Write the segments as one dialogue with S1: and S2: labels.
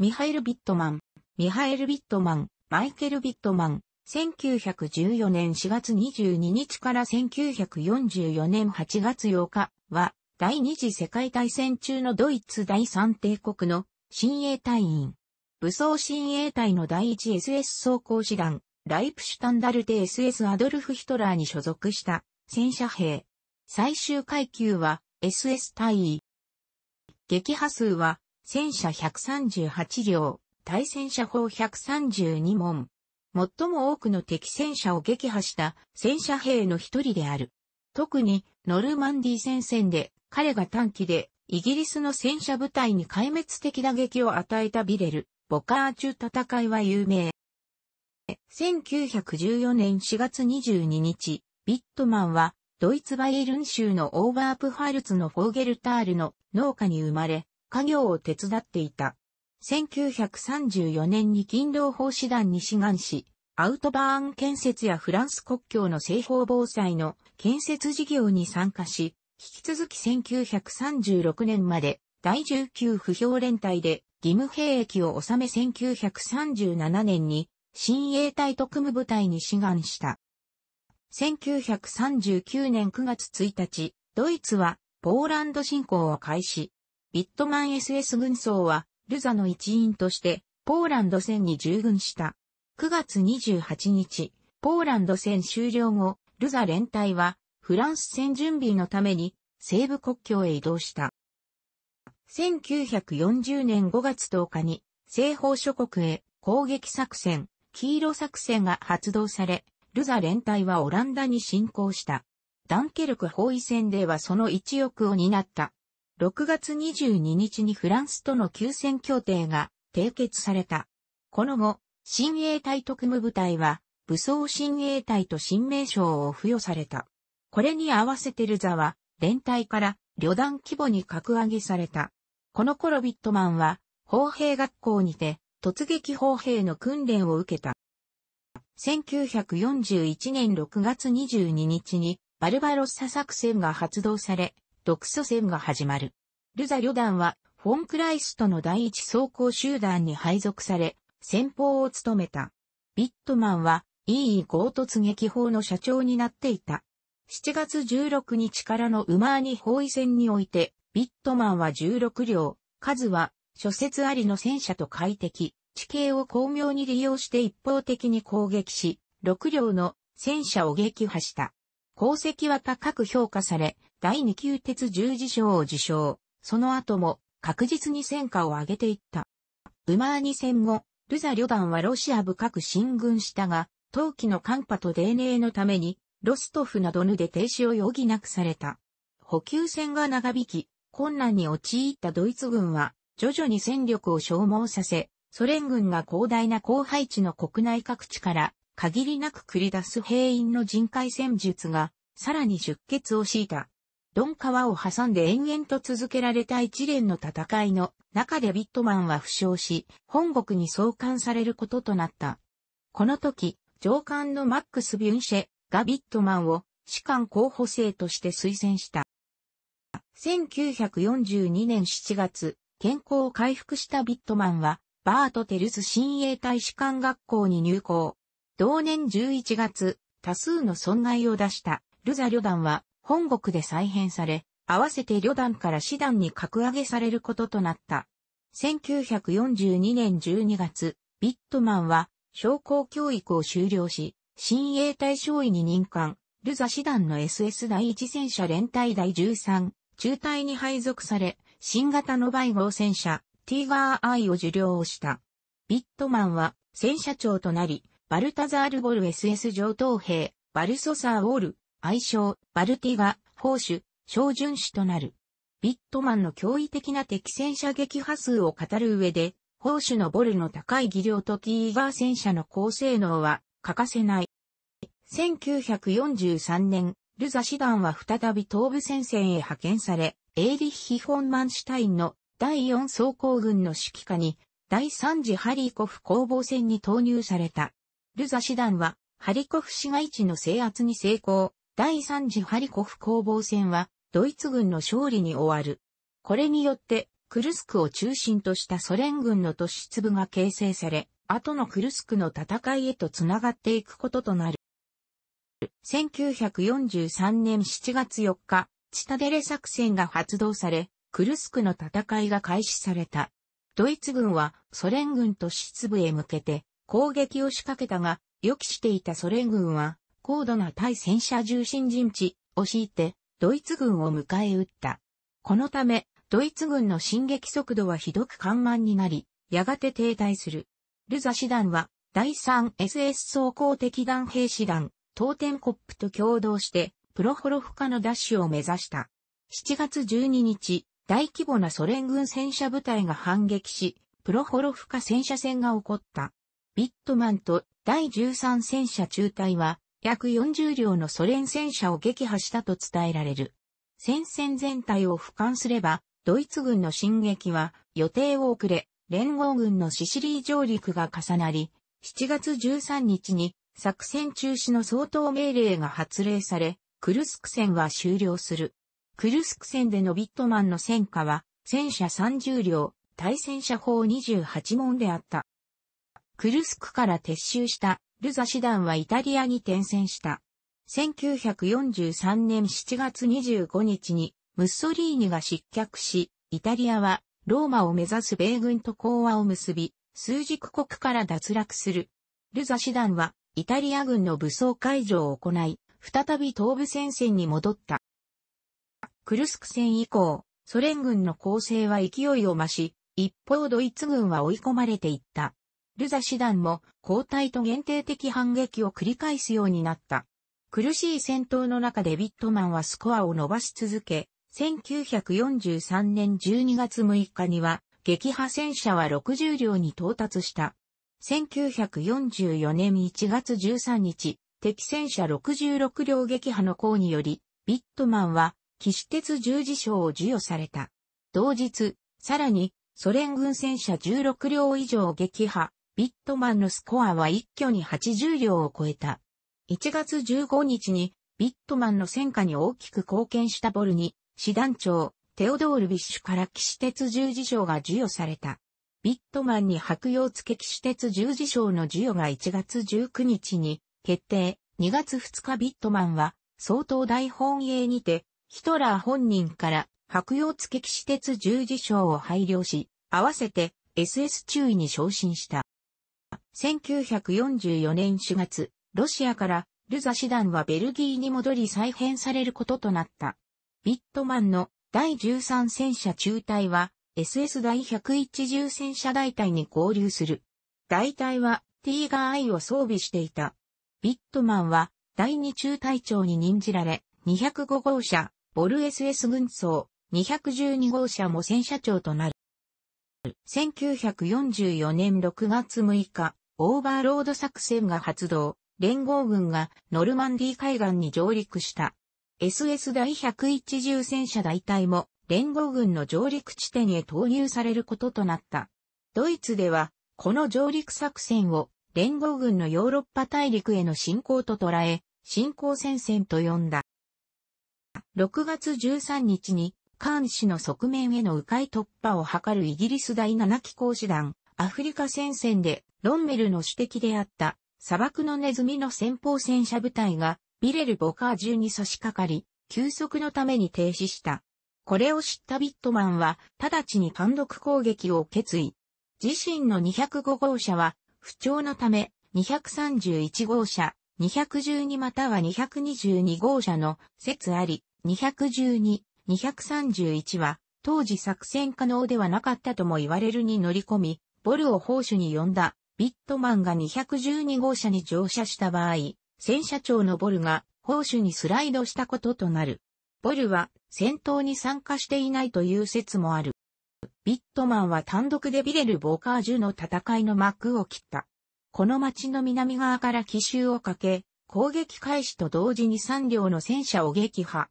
S1: ミハエル・ビットマン、ミハエル・ビットマン、マイケル・ビットマン、1914年4月22日から1944年8月8日は、第二次世界大戦中のドイツ第三帝国の新衛隊員。武装新衛隊の第一 SS 装甲師団、ライプシュタンダルテ SS アドルフ・ヒトラーに所属した戦車兵。最終階級は SS 隊員。撃破数は戦車138両、対戦車砲132門。最も多くの敵戦車を撃破した戦車兵の一人である。特にノルマンディ戦線で彼が短期でイギリスの戦車部隊に壊滅的打撃を与えたビレル、ボカーチュ戦いは有名。1914年4月22日、ビットマンはドイツバイエルン州のオーバープファルツのフォーゲルタールの農家に生まれ、家業を手伝っていた。1934年に勤労奉仕団に志願し、アウトバーン建設やフランス国境の西方防災の建設事業に参加し、引き続き1936年まで第19不評連隊で義務兵役を収め1937年に新衛隊特務部隊に志願した。1939年9月1日、ドイツはポーランド侵攻を開始。ビットマン SS 軍曹は、ルザの一員として、ポーランド戦に従軍した。9月28日、ポーランド戦終了後、ルザ連隊は、フランス戦準備のために、西部国境へ移動した。1940年5月10日に、西方諸国へ攻撃作戦、黄色作戦が発動され、ルザ連隊はオランダに侵攻した。ダンケルク包囲戦ではその一翼を担った。6月22日にフランスとの休戦協定が締結された。この後、新衛隊特務部隊は武装新衛隊と新名称を付与された。これに合わせてルザは連隊から旅団規模に格上げされた。この頃ビットマンは砲兵学校にて突撃砲兵の訓練を受けた。1941年6月22日にバルバロッサ作戦が発動され、独ソ戦が始まる。ルザ旅団は、フォンクライストの第一装甲集団に配属され、先方を務めた。ビットマンは、E.E. 強突撃砲の社長になっていた。7月16日からのウマーニ包囲戦において、ビットマンは16両、数は、諸説ありの戦車と快適、地形を巧妙に利用して一方的に攻撃し、6両の戦車を撃破した。功績は高く評価され、第二級鉄十字章を受賞、その後も確実に戦果を上げていった。ウマーニ戦後、ルザ旅団はロシア深く進軍したが、冬季の寒波と泥泥のために、ロストフなどぬで停止を余儀なくされた。補給戦が長引き、困難に陥ったドイツ軍は、徐々に戦力を消耗させ、ソ連軍が広大な荒廃地の国内各地から限りなく繰り出す兵員の人海戦術が、さらに出血を敷いた。ドン川を挟んで延々と続けられた一連の戦いの中でビットマンは負傷し、本国に送還されることとなった。この時、上官のマックス・ビュンシェがビットマンを士官候補生として推薦した。1942年7月、健康を回復したビットマンは、バート・テルス親衛隊士官学校に入校。同年11月、多数の損害を出したルザ旅団は本国で再編され、合わせて旅団から師団に格上げされることとなった。1942年12月、ビットマンは商工教育を終了し、新衛隊少尉に任官、ルザ師団の SS 第1戦車連隊第13、中隊に配属され、新型のバイゴ戦車、ティーガーアイを受領をした。ビットマンは戦車長となり、バルタザール・ボル SS 上等兵、バルソサー・ウォール、愛称、バルティガ、砲手、小巡士となる。ビットマンの驚異的な敵戦車撃破数を語る上で、砲手のボルの高い技量とティーガー戦車の高性能は欠かせない。1943年、ルザ師団は再び東部戦線へ派遣され、エイリッヒ・フォンマンシュタインの第4装甲軍の指揮下に、第3次ハリコフ攻防戦に投入された。ルザ師団は、ハリコフ市街地の制圧に成功。第三次ハリコフ攻防戦は、ドイツ軍の勝利に終わる。これによって、クルスクを中心としたソ連軍の都市粒が形成され、後のクルスクの戦いへと繋がっていくこととなる。1943年7月4日、チタデレ作戦が発動され、クルスクの戦いが開始された。ドイツ軍はソ連軍都市部へ向けて攻撃を仕掛けたが、予期していたソ連軍は高度な対戦車重心陣地を敷いて、ドイツ軍を迎え撃った。このため、ドイツ軍の進撃速度はひどく緩慢になり、やがて停滞する。ルザ師団は、第 3SS 装甲敵弾兵師団、トーテンコップと共同して、プロホロフカの奪取を目指した。7月12日、大規模なソ連軍戦車部隊が反撃し、プロホロフカ戦車戦が起こった。ビットマンと第13戦車中隊は約40両のソ連戦車を撃破したと伝えられる。戦線全体を俯瞰すれば、ドイツ軍の進撃は予定を遅れ、連合軍のシシリー上陸が重なり、7月13日に作戦中止の相当命令が発令され、クルスク戦は終了する。クルスク戦でのビットマンの戦果は、戦車30両、対戦車砲28門であった。クルスクから撤収したルザ師団はイタリアに転戦した。1943年7月25日にムッソリーニが失脚し、イタリアはローマを目指す米軍と講和を結び、数軸国から脱落する。ルザ師団はイタリア軍の武装解除を行い、再び東部戦線に戻った。クルスク戦以降、ソ連軍の攻勢は勢いを増し、一方ドイツ軍は追い込まれていった。ルザ師団も交代と限定的反撃を繰り返すようになった。苦しい戦闘の中でビットマンはスコアを伸ばし続け、1943年12月6日には撃破戦車は60両に到達した。1944年1月13日、敵戦車66両撃破の功により、ビットマンは騎士鉄十字章を授与された。同日、さらにソ連軍戦車16両以上撃破、ビットマンのスコアは一挙に80両を超えた。1月15日にビットマンの戦果に大きく貢献したボルに、師団長、テオドール・ビッシュから騎士鉄十字章が授与された。ビットマンに白用付騎士鉄十字章の授与が1月19日に決定。2月2日ビットマンは、総統大本営にて、ヒトラー本人から白用付騎士鉄十字章を配慮し、合わせて SS 注意に昇進した。1944年4月、ロシアからルザ師団はベルギーに戻り再編されることとなった。ビットマンの第13戦車中隊は SS 第110戦車大隊に合流する。大隊はティーガーアイを装備していた。ビットマンは第2中隊長に任じられ、205号車、ボル SS 軍曹、212号車も戦車長となる。1944年6月6日、オーバーロード作戦が発動、連合軍がノルマンディー海岸に上陸した。SS 第101重戦車大隊も連合軍の上陸地点へ投入されることとなった。ドイツでは、この上陸作戦を連合軍のヨーロッパ大陸への侵攻と捉え、侵攻戦線と呼んだ。6月13日に、カーン氏の側面への迂回突破を図るイギリス第7機構師団、アフリカ戦線でロンメルの主敵であった砂漠のネズミの先方戦車部隊がビレル・ボカー中に差し掛かり、休息のために停止した。これを知ったビットマンは直ちに単独攻撃を決意。自身の205号車は不調のため231号車、212または222号車の説あり、212、231は当時作戦可能ではなかったとも言われるに乗り込み、ボルを砲手に呼んだビットマンが212号車に乗車した場合、戦車長のボルが砲手にスライドしたこととなる。ボルは戦闘に参加していないという説もある。ビットマンは単独でビレル・ボーカージュの戦いの幕を切った。この町の南側から奇襲をかけ、攻撃開始と同時に3両の戦車を撃破。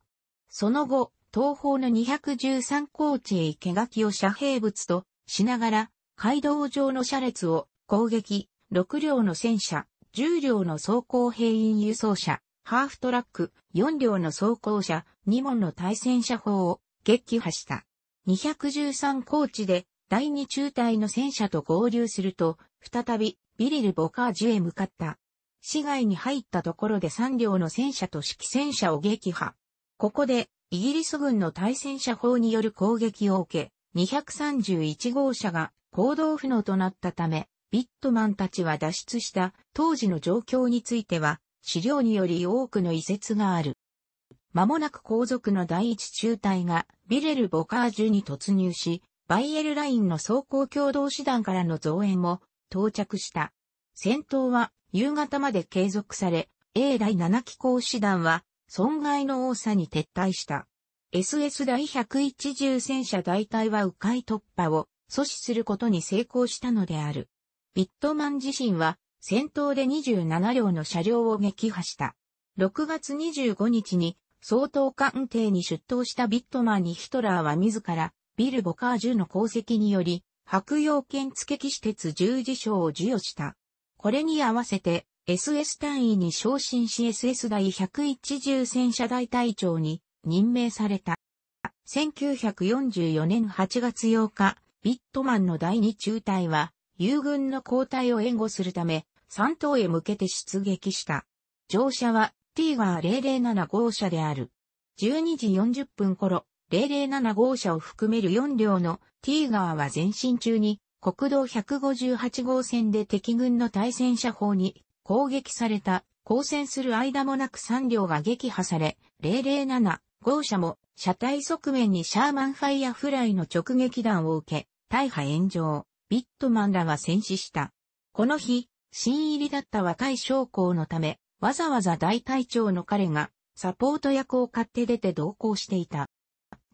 S1: その後、東方の213高地へ生垣を遮蔽物としながら街道上の車列を攻撃、6両の戦車、10両の装甲兵員輸送車、ハーフトラック、4両の装甲車、2門の対戦車砲を撃破した。213高地で第2中隊の戦車と合流すると、再びビリル・ボカージュへ向かった。市外に入ったところで3両の戦車と式戦車を撃破。ここで、イギリス軍の対戦車砲による攻撃を受け、231号車が行動不能となったため、ビットマンたちは脱出した当時の状況については、資料により多くの遺説がある。間もなく皇族の第一中隊がビレル・ボカージュに突入し、バイエルラインの走行共同師団からの増援も到着した。戦闘は夕方まで継続され、A 第7機構師団は損害の多さに撤退した。SS 第1 1 1重戦車大隊は迂回突破を阻止することに成功したのである。ビットマン自身は戦闘で27両の車両を撃破した。6月25日に総統官邸に出頭したビットマンにヒトラーは自らビル・ボカージュの功績により白洋剣付騎士鉄十字章を授与した。これに合わせて SS 単位に昇進し SS 第101重戦車大隊長に任命された。1944年8月8日、ビットマンの第二中隊は、友軍の後退を援護するため、三島へ向けて出撃した。乗車は、ティーガー007号車である。12時40分頃、007号車を含める4両のティーガーは前進中に、国道158号線で敵軍の対戦車砲に攻撃された、交戦する間もなく3両が撃破され、007号車も車体側面にシャーマンファイアフライの直撃弾を受け、大破炎上、ビットマンらは戦死した。この日、新入りだった若い将校のため、わざわざ大隊長の彼が、サポート役を買って出て同行していた。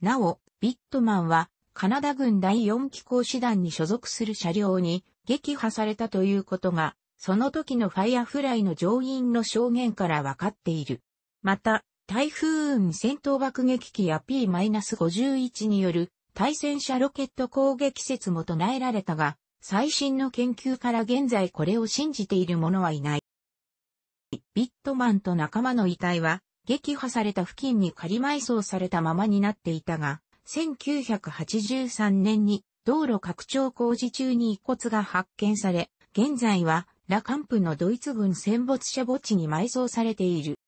S1: なお、ビットマンは、カナダ軍第4機構師団に所属する車両に撃破されたということが、その時のファイアフライの乗員の証言からわかっている。また、台風雲戦闘爆撃機や P-51 による対戦車ロケット攻撃説も唱えられたが、最新の研究から現在これを信じている者はいない。ビットマンと仲間の遺体は、撃破された付近に仮埋葬されたままになっていたが、1983年に道路拡張工事中に遺骨が発見され、現在はラカンプのドイツ軍戦没者墓地に埋葬されている。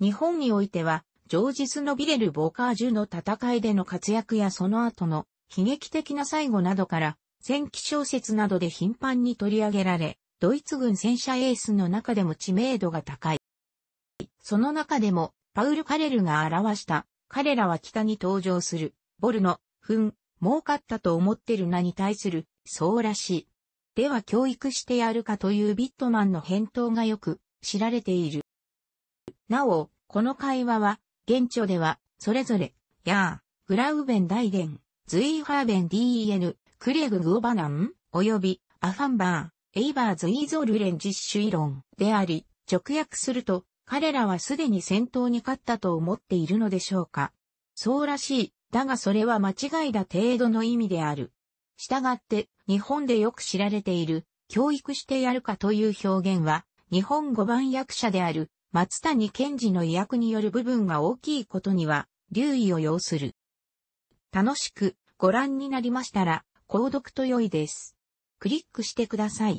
S1: 日本においては、ジョージスのビレル・ボーカージュの戦いでの活躍やその後の悲劇的な最後などから、戦記小説などで頻繁に取り上げられ、ドイツ軍戦車エースの中でも知名度が高い。その中でも、パウル・カレルが表した、彼らは北に登場する、ボルの、ん、儲かったと思ってる名に対する、そうらしい。では教育してやるかというビットマンの返答がよく知られている。なお、この会話は、現著では、それぞれ、やー、グラウベン大伝、ズイーハーベン DEN、クレグ・グオバナン、および、アファンバー、エイバーズ・イーゾルレン実主理論であり、直訳すると、彼らはすでに戦闘に勝ったと思っているのでしょうか。そうらしい。だがそれは間違いだ程度の意味である。したがって、日本でよく知られている、教育してやるかという表現は、日本語版訳者である、松谷賢治の意訳による部分が大きいことには留意を要する。楽しくご覧になりましたら、購読と良いです。クリックしてください。